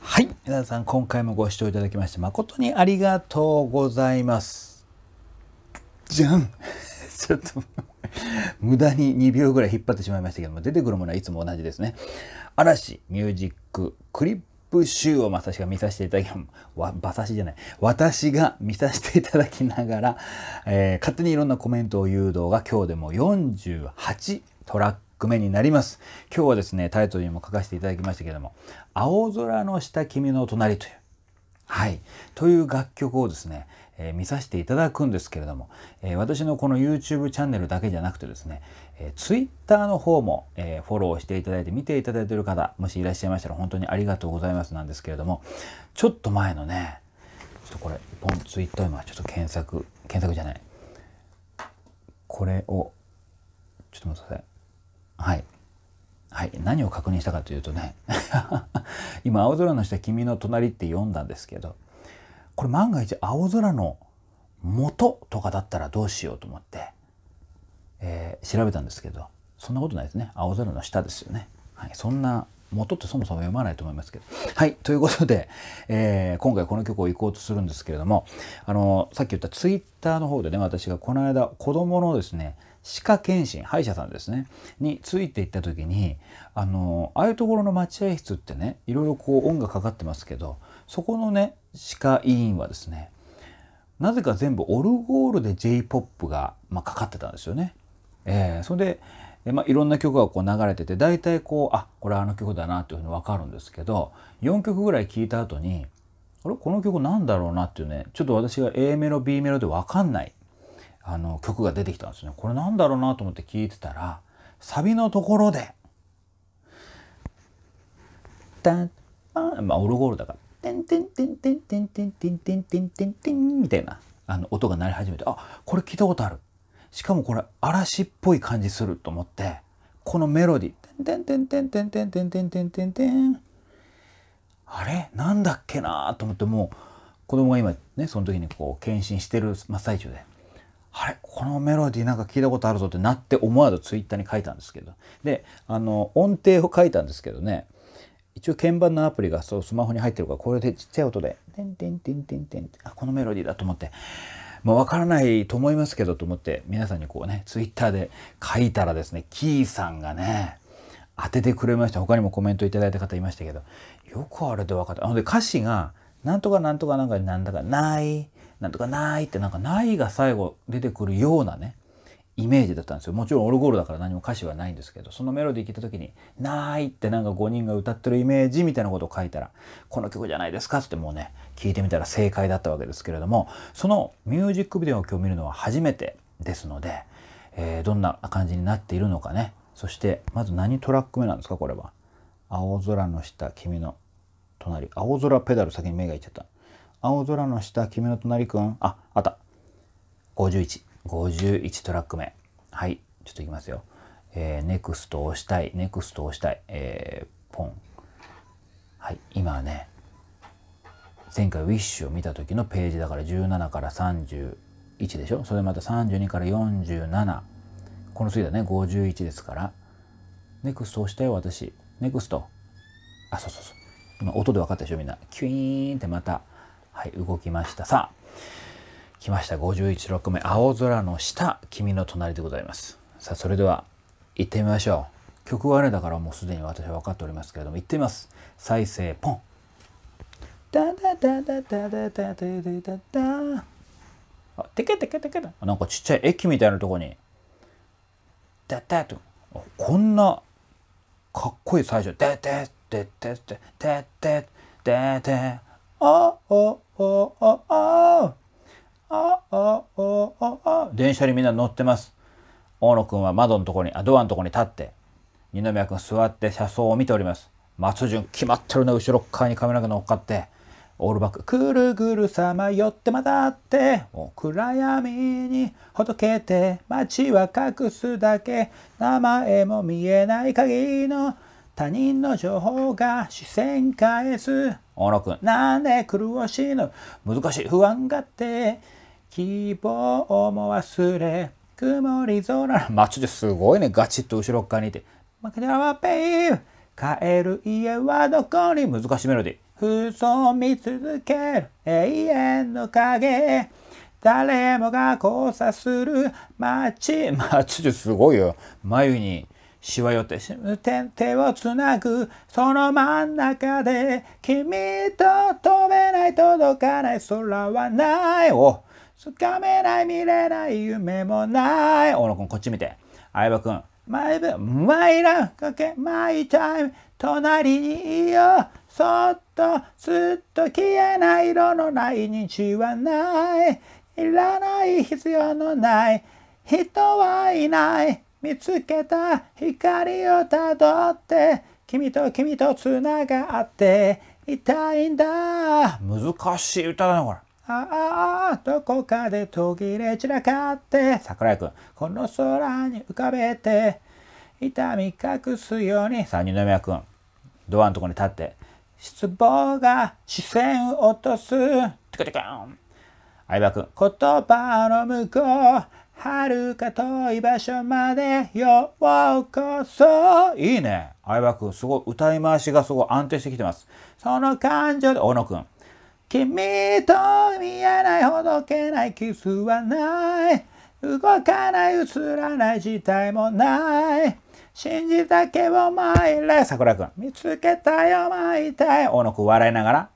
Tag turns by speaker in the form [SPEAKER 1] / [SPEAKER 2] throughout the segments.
[SPEAKER 1] はい。皆さん、今回もご視聴いただきまして、誠にありがとうございます。じゃん ちょっと無駄に2秒ぐらい引っ張ってしまいましたけども、出てくるものはいつも同じですね。嵐、ミュージック、クリップ集をしが見させていただき、わ、馬刺しじゃない。私が見させていただきながら、えー、勝手にいろんなコメントを誘導が今日でも48トラック句目になります。今日はですね、タイトルにも書かせていただきましたけれども、青空の下君の隣という、はい、という楽曲をですね、えー、見させていただくんですけれども、えー、私のこの YouTube チャンネルだけじゃなくてですね、えー、Twitter の方も、えフォローしていただいて見ていただいている方、もしいらっしゃいましたら本当にありがとうございますなんですけれども、ちょっと前のね、ちょっとこれ、ポン、ツイッター今ちょっと検索、検索じゃない。これを、ちょっと待ってください。はい。はい。何を確認したかというとね 今、青空の下、君の隣って読んだんですけど、これ万が一、青空の元とかだったらどうしようと思って、えー、調べたんですけど、そんなことないですね。青空の下ですよね。はい。そんな元ってそもそも読まないと思いますけど。はい。ということで、えー、今回この曲を行こうとするんですけれども、あの、さっき言ったツイッターの方でね、私がこの間子供のですね、歯科検診歯医者さんですねについていった時にあのああいうところの待合室ってねいろいろこう音がかかってますけどそこのね歯科医院はですねなぜか全部オルゴールで j p o p が、まあ、かかってたんですよね。えー、それで、まあ、いろんな曲がこう流れてて大体こうあこれあの曲だなというふうに分かるんですけど4曲ぐらい聴いた後にあれこの曲なんだろうなっていうねちょっと私が A メロ B メロで分かんないあの曲が出てきたんですねこれなんだろうなと思って聞いてたらサビのところで「ダンまあオルゴールだから「テンテンテンテンテンテンテンテンテンテンテン」みたいなあの音が鳴り始めてあこれ聞いたことあるしかもこれ嵐っぽい感じすると思ってこのメロディ「テンテンテンテンテンテンテンテンテンテン」あれなんだっけなと思ってもう子供が今ねその時にこう検診してる真っ最中であれこのメロディーなんか聞いたことあるぞってなって思わずツイッターに書いたんですけどであの音程を書いたんですけどね一応鍵盤のアプリがそうスマホに入ってるからこれでちっちゃい音で「てんてんてんてんてん」ってあこのメロディーだと思ってまあ分からないと思いますけどと思って皆さんにこうねツイッターで書いたらですねキーさんがね当ててくれました他にもコメント頂いた方いましたけどよくあれで分かったあので歌詞が「なんとかなんとかなんかなんだかない」なんとかないってなんかないが最後出てくるようなね、イメージだったんですよ。もちろんオルゴールだから何も歌詞はないんですけど、そのメロディー聞いた時に、ないってなんか5人が歌ってるイメージみたいなことを書いたら、この曲じゃないですかってもうね、聞いてみたら正解だったわけですけれども、そのミュージックビデオを今日見るのは初めてですので、えー、どんな感じになっているのかね。そして、まず何トラック目なんですかこれは。青空の下、君の隣。青空ペダル先に目がいっちゃった。青空の下、君の隣くん。あ、あった。51。51トラック目。はい。ちょっといきますよ。えー、ネクスト押したい。ネクスト押したい。えー、ポン。はい。今はね、前回ウィッシュを見た時のページだから17から31でしょそれまた32から47。この次だね、51ですから。ネクスト押したよ、私。ネクスト。あ、そうそうそう。今音で分かったでしょみんな。キュイーンってまた。はい、動きました。さあ、来ました。51、6目。青空の下、君の隣でございます。さあ、それでは、行ってみましょう。曲はあれだからもうすでに私は分かっておりますけれども、行ってみます。再生、ポン。ダあ、だ。なんかちっちゃい駅みたいなとこに。タダと。こんな、かっこいい最初。タダタダタダタダタあおおおああおおおあ電車にみんな乗ってます。大野くんは窓のところに、あ、ドアのところに立って、二宮くん座って車窓を見ております。松潤、決まってるな、後ろ側に髪の毛乗っかって、オールバック、くるぐるさまよってまだって、もう暗闇にほどけて、街は隠すだけ、名前も見えない鍵の、他人の情報が視線返す。小野くん、なんで苦しいの難しい、不安がって。希望も忘れ、曇り空街ですごいね、ガチッと後ろ側にいて。負けてはペイ帰る家はどこに難しいメロディ。潜見続ける永遠の影。誰もが交差する街。街ですごいよ。眉に。しわ寄ってし手手をつなぐその真ん中で君と飛べない届かない空はないをつかめない見れない夢もない大野くんこっち見て相葉くんマイブマイラかけマイタイム隣にいよそっとずっと消えない色のない日はないいらない必要のない人はいない見つけた光をたどって君と君とつながっていたいんだ難しい歌だなこれあああどこかで途切れ散らかって桜井くんこの空に浮かべて痛み隠すようにさあ二宮くんドアのとこに立って失望が視線を落とすテクテクン相葉くん言葉の向こうはるか遠い場所までようこそ。いいね。相葉くん、すごい、歌い回しがすごい安定してきてます。その感情で、小野くん。君と見えないほどけないキスはない。動かない、映らない事態もない。信じたけを参れ。桜くん。見つけたよ、参りたい。小野くん、笑いながら。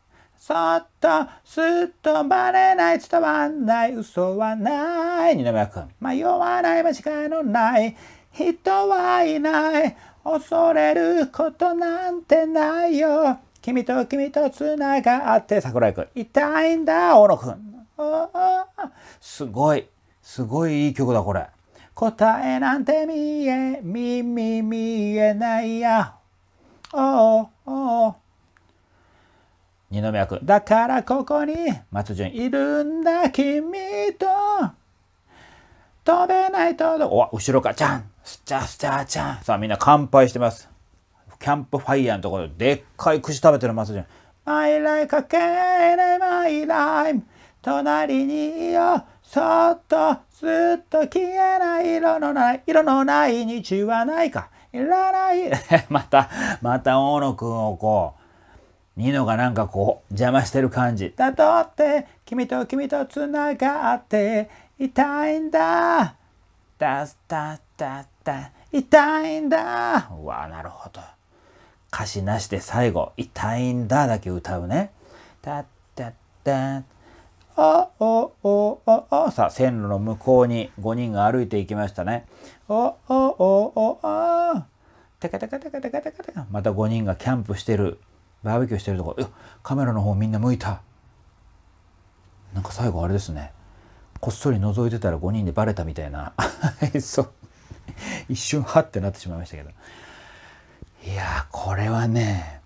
[SPEAKER 1] そっと、すっとばれない、伝わんない、嘘はない。二宮君。迷わない、間違いのない。人はいない。恐れることなんてないよ。君と君とつながって、桜井君。痛いんだ、小野君。すごい。すごいいい曲だ、これ。答えなんて見え、耳見えないや。おおお二宮君。だからここに、松潤、いるんだ、君と。飛べないと、お、後ろから、ちゃん、すちゃすちゃちゃん。さあ、みんな乾杯してます。キャンプファイヤーのところで、でっかい串食べてる松潤。マイライかけないマイライム。隣にいよ、そっと、ずっと消えない色のない、色のない日はないか。いらない。また、また、大野くんをこう、ニノがなんかこう邪魔してる感じ。だとって君と君とつながって痛いんだ。だだだだ痛いんだ。うわなるほど。歌詞なしで最後痛いんだだけ歌うね。だだだおおおおおさあ線路の向こうに5人が歩いていきましたね。おおおおおテカテカテカテカテカテまた5人がキャンプしてるバーベキューしてるとこカメラの方みんな向いたなんか最後あれですねこっそり覗いてたら5人でバレたみたいな そう一瞬はってなってしまいましたけどいやこれはね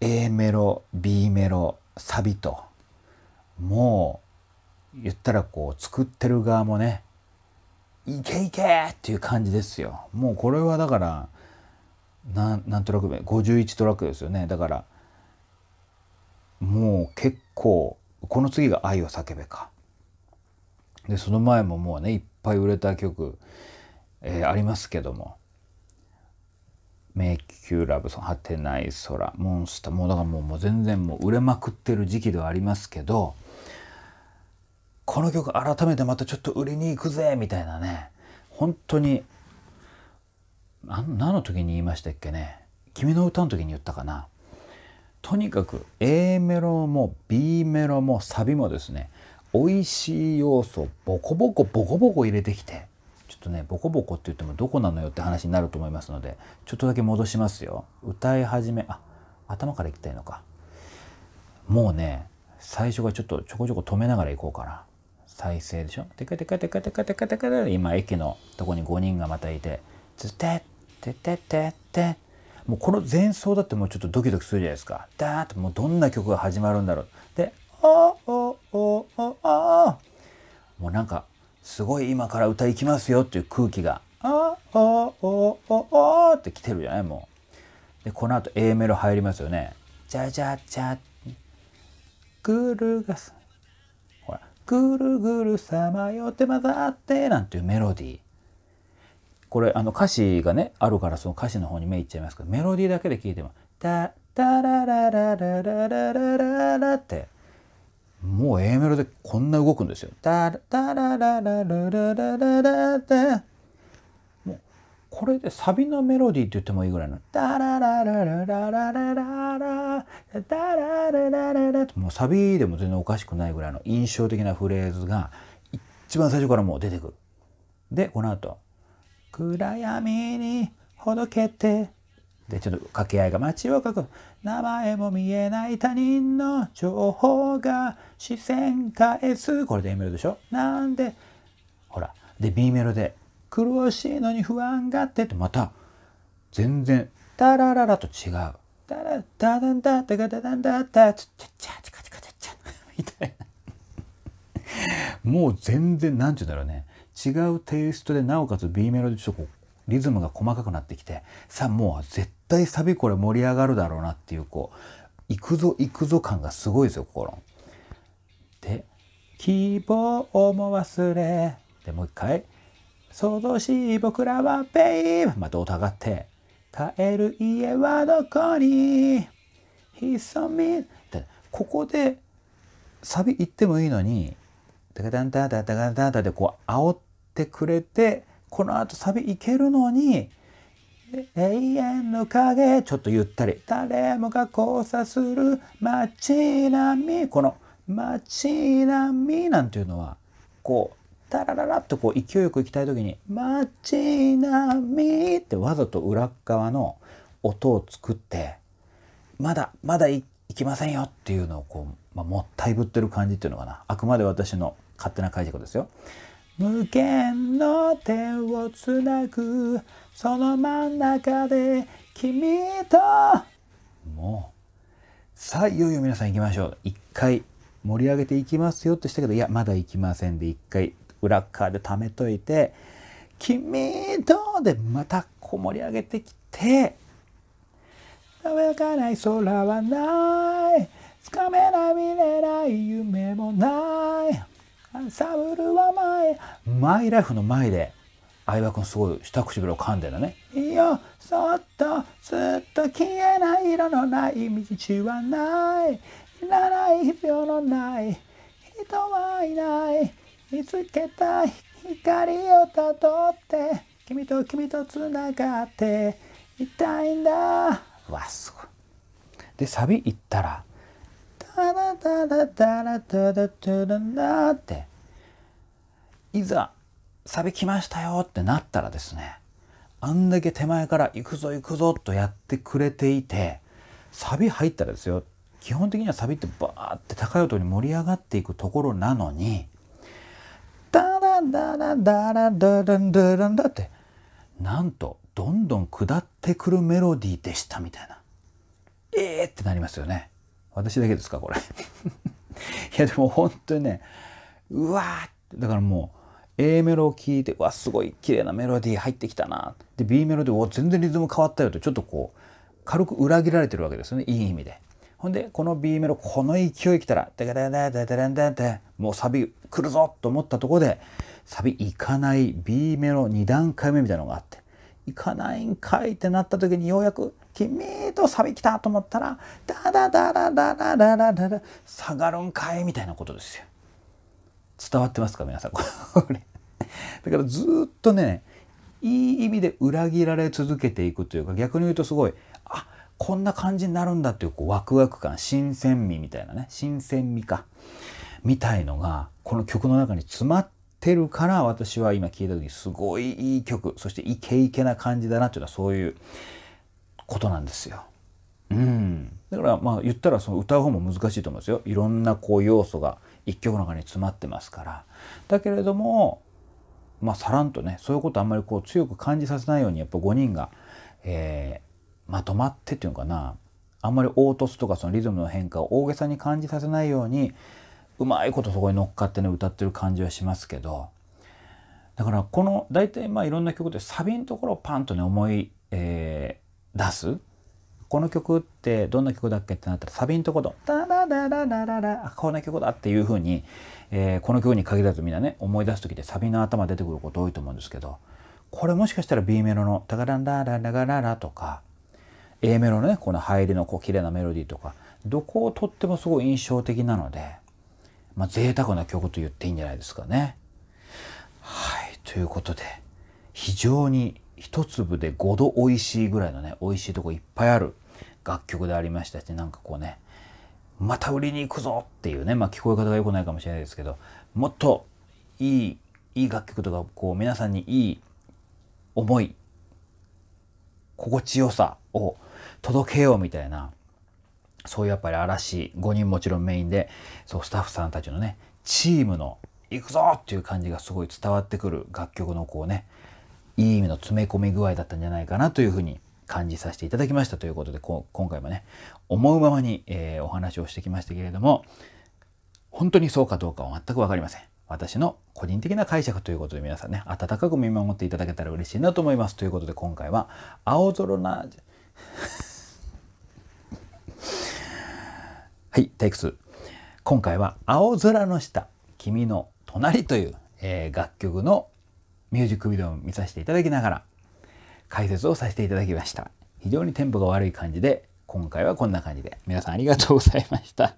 [SPEAKER 1] A メロ B メロサビともう言ったらこう作ってる側もねいけいけっていう感じですよもうこれはだから何トラック目51トラックですよねだからもう結構この次が「愛を叫べか」でその前ももうねいっぱい売れた曲、えー、ありますけども「迷宮ラブソン」「果てない空」「モンスター」もうだからもうもう全然もう売れまくってる時期ではありますけどこの曲改めてまたちょっと売りに行くぜみたいなね本当に何の時に言いましたっけね「君の歌」の時に言ったかなとにかく A メロも B メロもサビもですね美味しい要素ボコボコボコボコ入れてきてちょっとねボコボコって言ってもどこなのよって話になると思いますのでちょっとだけ戻しますよ歌い始めあ頭からいきたいのかもうね最初がちょっとちょこちょこ止めながらいこうかな再生でしょテカテカテカテカテカテカ今駅のとこに5人がまたいて「つてっててててもうこの前奏だってもうちょっとドキドキするじゃないですかダーッてもうどんな曲が始まるんだろうで「おおおおおもうなんかすごい今から歌いきますよっていう空気が「あおおおお」おって来てるじゃないもうでこの後 A メロ入りますよね「じゃじゃじゃグルがほらぐるぐるさまよってまざって」なんていうメロディーこれあの歌詞がねあるからその歌詞の方に目いっちゃいますけどメロディーだけで聴いても「タタラララララララララ」ってもう A メロでこんな動くんですよ。タタララララララララっもうこれでサビのメロディーって言ってもいいぐらいの「タラララララララララタラララララ」もうサビでも全然おかしくないぐらいの印象的なフレーズが一番最初からもう出てくる。でこの後暗闇にほどけてでちょっと掛け合いが街を描く。名前も見えない他人の情報が視線返すこれで A メロでしょなんでほらで B メロで苦しいのに不安がってってまた全然タラララと違うタラタダンタタガタダンタタチャチャチカチカチャチャみたいなもう全然何て言うんだろうね違うテイストでなおかつ B メロでちょっとこうリズムが細かくなってきてさあもう絶対サビこれ盛り上がるだろうなっていうこう行くぞ行くぞ感がすごいですよ心で「希望をも忘れ」でもう一回「想像しい僕らはベイブ」また音上がって「帰る家はどこに潜み」ってここでサビ行ってもいいのに「タカタンタタダタダタ」でこう煽ってってくれてこのあとサビいけるのに「永遠の影」ちょっとゆったり「誰もが交差する街並み」この「街並み」なんていうのはこうタラララッとこう勢いよく行きたい時に「街並み」ってわざと裏側の音を作ってまだまだ行きませんよっていうのをこう、まあ、もったいぶってる感じっていうのかなあくまで私の勝手な解釈ですよ。無限の手をつなぐその真ん中で君ともうさあいよいよ皆さん行きましょう一回盛り上げていきますよってしたけどいやまだ行きませんで一回裏側で貯めといて「君と」でまたこう盛り上げてきて「輝かない空はない」「つかめない見れない夢もない」サブルは前マイライフの前で相葉君すごい下唇を噛んでるね。いよそっと、ずっと消えない色のない道はない。いらない必要のない人はいない。見つけた光をたどって、君と君とつながっていたいんだ。わ、すごい。で、サビ行ったら、タラタラタラタラタラタラって。いざサビ来ましたよってなったらですねあんだけ手前から行くぞ行くぞとやってくれていてサビ入ったらですよ基本的にはサビってバーって高い音に盛り上がっていくところなのにダラダラダラダラダランダってなんとどんどん下ってくるメロディーでしたみたいなえーってなりますよね私だけですかこれ いやでも本当にねうわーだからもう A メロを聴いてわすごい綺麗なメロディー入ってきたなで B メロでお全然リズム変わったよとちょっとこう軽く裏切られてるわけですよねいい意味で。ほんでこの B メロこの勢いきたら「ダダダダダダダダもうサビ来るぞと思ったところでサビ行かない B メロ2段階目みたいなのがあって行かないんかいってなった時にようやく「君とサビ来た!」と思ったら「ダダダダダダダダダダ下がるんかい」みたいなことですよ。伝わってますか皆さんこれだからずっとねいい意味で裏切られ続けていくというか逆に言うとすごいあこんな感じになるんだっていうこうワクワク感新鮮味みたいなね新鮮味かみたいのがこの曲の中に詰まってるから私は今聴いた時すごいいい曲そしてイケイケな感じだなっていうのはそういうことなんですよ。うん、だからまあ言ったらその歌う方も難しいと思うんですよいろんなこう要素が一曲の中に詰まってますからだけれどもまあ、さらんとねそういうことあんまりこう強く感じさせないようにやっぱ5人が、えー、まとまってっていうのかなあんまり凹凸とかそのリズムの変化を大げさに感じさせないようにうまいことそこに乗っかってね歌ってる感じはしますけどだからこの大体まあいろんな曲でサビのところをパンとね思い、えー、出すこの曲ってどんな曲だっけってなったらサビのところ「ダダダダダダダこんな曲だ」っていうふうに、えー、この曲に限らずみんなね思い出す時ってサビの頭出てくること多いと思うんですけどこれもしかしたら B メロの「タガランダララガララ」とか A メロのねこの入りのこう綺麗なメロディーとかどこをとってもすごい印象的なのでまあ贅沢な曲と言っていいんじゃないですかね。はいということで非常に一粒で5度美味しいぐらいのね美味しいとこいっぱいある楽曲でありましたしなんかこうねまた売りに行くぞっていうね、まあ、聞こえ方が良くないかもしれないですけどもっといいいい楽曲とかこう皆さんにいい思い心地よさを届けようみたいなそういうやっぱり嵐5人もちろんメインでそうスタッフさんたちのねチームの行くぞっていう感じがすごい伝わってくる楽曲のこうねいい意味の詰め込み具合だったんじゃないかなというふうに感じさせていただきましたということで、こ今回もね、思うままに、えー、お話をしてきましたけれども、本当にそうかどうかは全くわかりません。私の個人的な解釈ということで皆さんね、温かく見守っていただけたら嬉しいなと思います。ということで今回は、青空な、はい、テイクス。今回は、青空の下、君の隣という、えー、楽曲のミュージックビデオを見させていただきながら、解説をさせていただきました。非常にテンポが悪い感じで、今回はこんな感じで。皆さんありがとうございました。